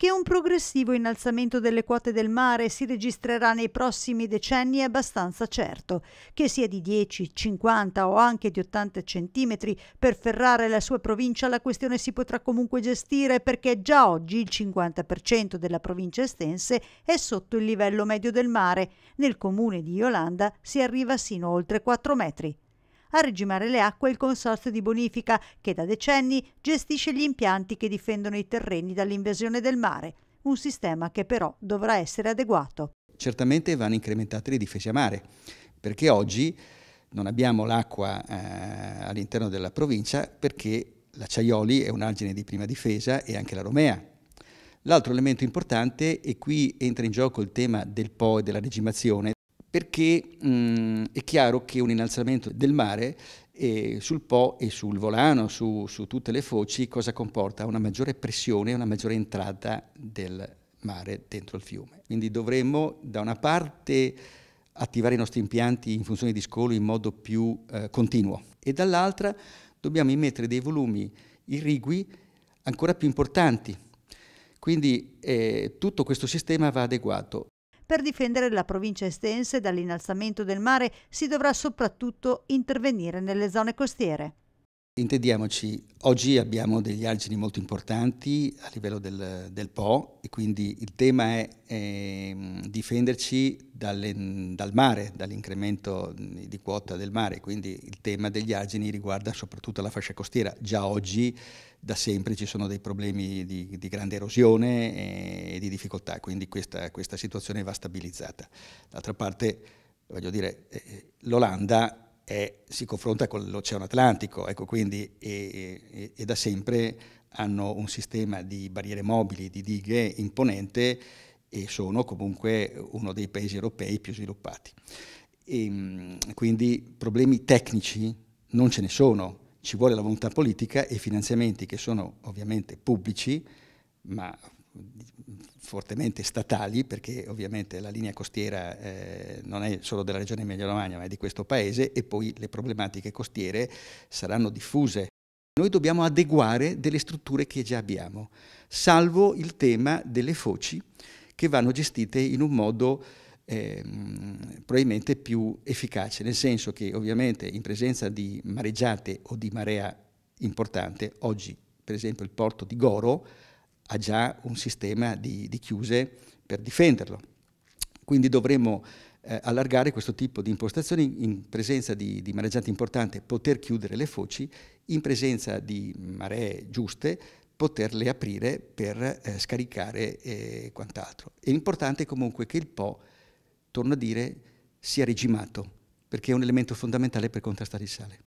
che un progressivo innalzamento delle quote del mare si registrerà nei prossimi decenni è abbastanza certo, che sia di 10, 50 o anche di 80 centimetri, per Ferrara e la sua provincia la questione si potrà comunque gestire perché già oggi il 50% della provincia estense è sotto il livello medio del mare, nel comune di Yolanda si arriva sino a oltre 4 metri a regimare le acque il Consorzio di Bonifica, che da decenni gestisce gli impianti che difendono i terreni dall'invasione del mare, un sistema che però dovrà essere adeguato. Certamente vanno incrementate le difese a mare, perché oggi non abbiamo l'acqua eh, all'interno della provincia perché l'acciaioli è un argine di prima difesa e anche la Romea. L'altro elemento importante, e qui entra in gioco il tema del Po e della regimazione, perché mh, è chiaro che un innalzamento del mare eh, sul Po e sul volano, su, su, tutte le foci, cosa comporta? Una maggiore pressione, una maggiore entrata del mare dentro il fiume. Quindi dovremmo da una parte attivare i nostri impianti in funzione di scolo in modo più eh, continuo e dall'altra dobbiamo immettere dei volumi irrigui ancora più importanti. Quindi eh, tutto questo sistema va adeguato. Per difendere la provincia estense dall'innalzamento del mare si dovrà soprattutto intervenire nelle zone costiere intendiamoci, oggi abbiamo degli argini molto importanti a livello del, del Po e quindi il tema è, è mm, difenderci dalle, dal mare, dall'incremento di quota del mare, quindi il tema degli argini riguarda soprattutto la fascia costiera. Già oggi da sempre ci sono dei problemi di, di grande erosione e di difficoltà, quindi questa, questa situazione va stabilizzata. D'altra parte, voglio dire, eh, l'Olanda eh, si confronta con l'Oceano Atlantico, ecco, quindi, e, e, e da sempre hanno un sistema di barriere mobili, di dighe imponente e sono comunque uno dei paesi europei più sviluppati. E, ehm, quindi problemi tecnici non ce ne sono, ci vuole la volontà politica e finanziamenti che sono ovviamente pubblici, ma fortemente statali, perché ovviamente la linea costiera eh, non è solo della regione Emilia-Romagna, ma è di questo paese, e poi le problematiche costiere saranno diffuse. Noi dobbiamo adeguare delle strutture che già abbiamo, salvo il tema delle foci che vanno gestite in un modo eh, probabilmente più efficace, nel senso che ovviamente in presenza di mareggiate o di marea importante, oggi per esempio il porto di Goro ha già un sistema di, di chiuse per difenderlo. Quindi dovremmo eh, allargare questo tipo di impostazioni in presenza di, di mareggiate importanti, poter chiudere le foci, in presenza di maree giuste, poterle aprire per eh, scaricare e eh, quant'altro. È importante comunque che il Po, torno a dire, sia regimato, perché è un elemento fondamentale per contrastare il sale.